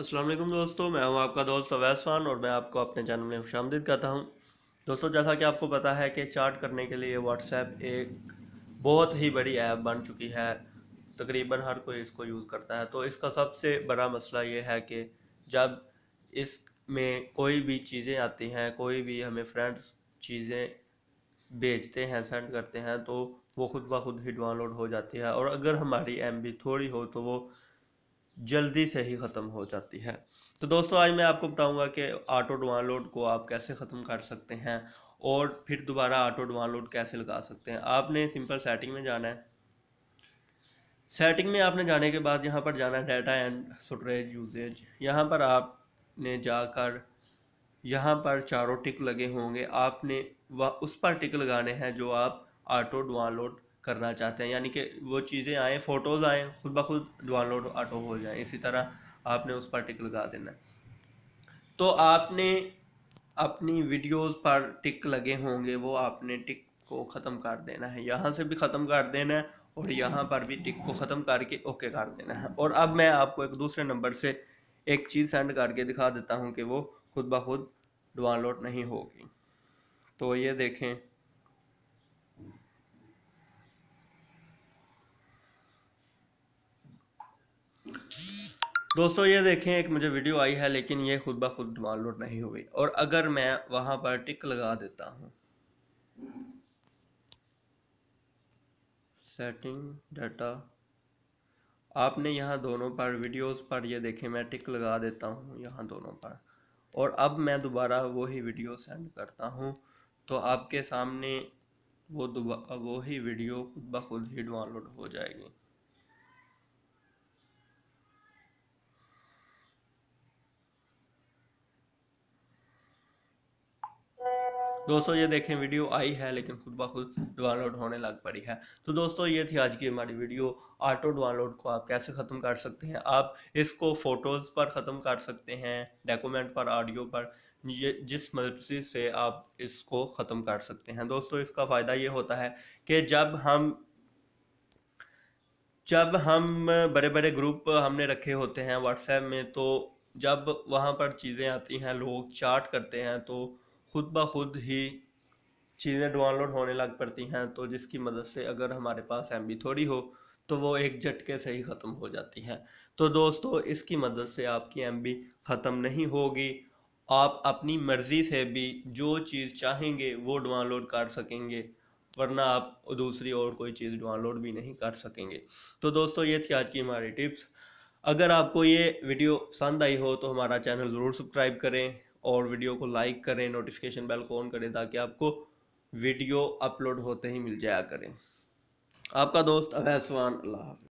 अस्सलाम वालेकुम दोस्तों मैं हूं आपका दोस्त अवैस खान और मैं आपको अपने चैनल में खुश आमदीद कहता हूं दोस्तों जैसा कि आपको पता है कि चार्ट करने के लिए व्हाट्सएप एक बहुत ही बड़ी ऐप बन चुकी है तकरीबन हर कोई इसको यूज़ करता है तो इसका सबसे बड़ा मसला ये है कि जब इसमें कोई भी चीज़ें आती हैं कोई भी हमें फ्रेंड्स चीज़ें भेजते हैं सेंड करते हैं तो वो खुद ब खुद ही डाउनलोड हो जाती है और अगर हमारी एम थोड़ी हो तो वो जल्दी से ही ख़त्म हो जाती है तो दोस्तों आज मैं आपको बताऊंगा कि ऑटो डाउनलोड को आप कैसे ख़त्म कर सकते हैं और फिर दोबारा ऑटो डाउनलोड कैसे लगा सकते हैं आपने सिंपल सेटिंग में जाना है सेटिंग में आपने जाने के बाद यहाँ पर जाना है डाटा एंड स्टोरेज यूजेज यहाँ पर आपने जाकर यहाँ पर चारों टिक लगे होंगे आपने वह उस पर टिक लगाने हैं जो आप ऑटो डाउनलोड करना चाहते हैं यानी कि वो चीज़ें आएँ फ़ोटोज़ आएँ खुद ब खुद डाउनलोड ऑटो हो जाए इसी तरह आपने उस पर टिक लगा देना तो आपने अपनी वीडियोस पर टिक लगे होंगे वो आपने टिक को ख़त्म कर देना है यहाँ से भी ख़त्म कर देना है और यहाँ पर भी टिक को ख़त्म करके ओके कर देना है और अब मैं आपको एक दूसरे नंबर से एक चीज़ सेंड करके दिखा देता हूँ कि वो खुद ब खुद डाउनलोड नहीं होगी तो ये देखें दोस्तों ये देखें एक मुझे वीडियो आई है लेकिन ये खुद ब खुद डाउनलोड नहीं हुई और अगर मैं वहाँ पर टिक लगा देता हूँ सेटिंग डाटा आपने यहाँ दोनों पर वीडियोस पर ये देखें मैं टिक लगा देता हूँ यहाँ दोनों पर और अब मैं दोबारा वही वीडियो सेंड करता हूँ तो आपके सामने वो वो ही वीडियो खुद ब खुद ही डाउनलोड हो जाएगी दोस्तों ये देखें वीडियो आई है लेकिन खुद ब खुद डाउनलोड होने लग पड़ी है तो दोस्तों ये थी आज की हमारी वीडियो ऑटो डाउनलोड को आप कैसे ख़त्म कर सकते हैं आप इसको फ़ोटोज़ पर ख़त्म कर सकते हैं डॉक्यूमेंट पर ऑडियो पर ये जिस मर्जी से आप इसको ख़त्म कर सकते हैं दोस्तों इसका फ़ायदा ये होता है कि जब हम जब हम बड़े बड़े ग्रुप हमने रखे होते हैं व्हाट्सएप में तो जब वहाँ पर चीज़ें आती हैं लोग चार्ट करते हैं तो खुद ब खुद ही चीज़ें डाउनलोड होने लग पड़ती हैं तो जिसकी मदद से अगर हमारे पास एम थोड़ी हो तो वो एक झटके से ही ख़त्म हो जाती है तो दोस्तों इसकी मदद से आपकी एम ख़त्म नहीं होगी आप अपनी मर्ज़ी से भी जो चीज़ चाहेंगे वो डाउनलोड कर सकेंगे वरना आप दूसरी और कोई चीज़ डाउनलोड भी नहीं कर सकेंगे तो दोस्तों ये थी आज की हमारी टिप्स अगर आपको ये वीडियो पसंद आई हो तो हमारा चैनल ज़रूर सब्सक्राइब करें और वीडियो को लाइक करें नोटिफिकेशन बेल को ऑन करें ताकि आपको वीडियो अपलोड होते ही मिल जाया करें आपका दोस्त अभय अल्लाह